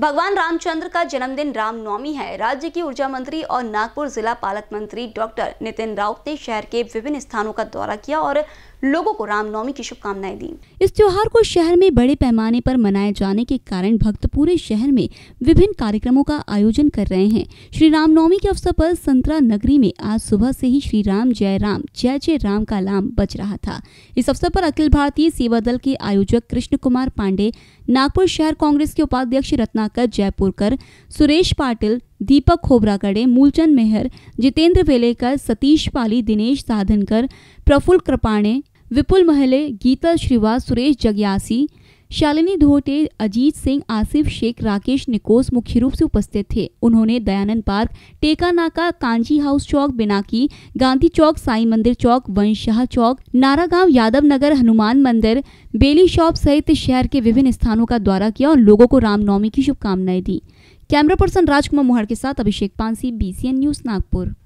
भगवान रामचंद्र का जन्मदिन रामनवमी है राज्य की ऊर्जा मंत्री और नागपुर जिला पालक मंत्री डॉक्टर नितिन राउत ने शहर के विभिन्न स्थानों का दौरा किया और लोगों को रामनवमी की शुभकामनाएं दी इस त्योहार को शहर में बड़े पैमाने पर मनाए जाने के कारण भक्त पूरे शहर में विभिन्न कार्यक्रमों का आयोजन कर रहे हैं श्री रामनवमी के अवसर पर संतरा नगरी में आज सुबह से ही श्री राम जय राम जय जय राम का लाम बज रहा था इस अवसर पर अखिल भारतीय सेवा दल के आयोजक कृष्ण कुमार पांडे नागपुर शहर कांग्रेस के उपाध्यक्ष रत्ना रत्नाकर जयपुरकर सुरेश पाटिल दीपक खोबरागड़े मूलचंद मेहर जितेंद्र वेलेकर सतीश पाली दिनेश साधनकर प्रफुल्ल कृपाणे विपुल महले गीता श्रीवास सुरेश जगयासी शालिनी धोटे अजीत सिंह आसिफ शेख राकेश निकोस मुख्य रूप से उपस्थित थे उन्होंने दयानंद पार्क टेका नाका कांजी हाउस चौक बिनाकी गांधी चौक साई मंदिर चौक वंशाह चौक नारागांव यादव नगर हनुमान मंदिर बेली शॉप सहित शहर के विभिन्न स्थानों का दौरा किया और लोगों को रामनवमी की शुभकामनाएं दी कैमरा पर्सन राजकुमार मोहर के साथ अभिषेक पांसी बी न्यूज नागपुर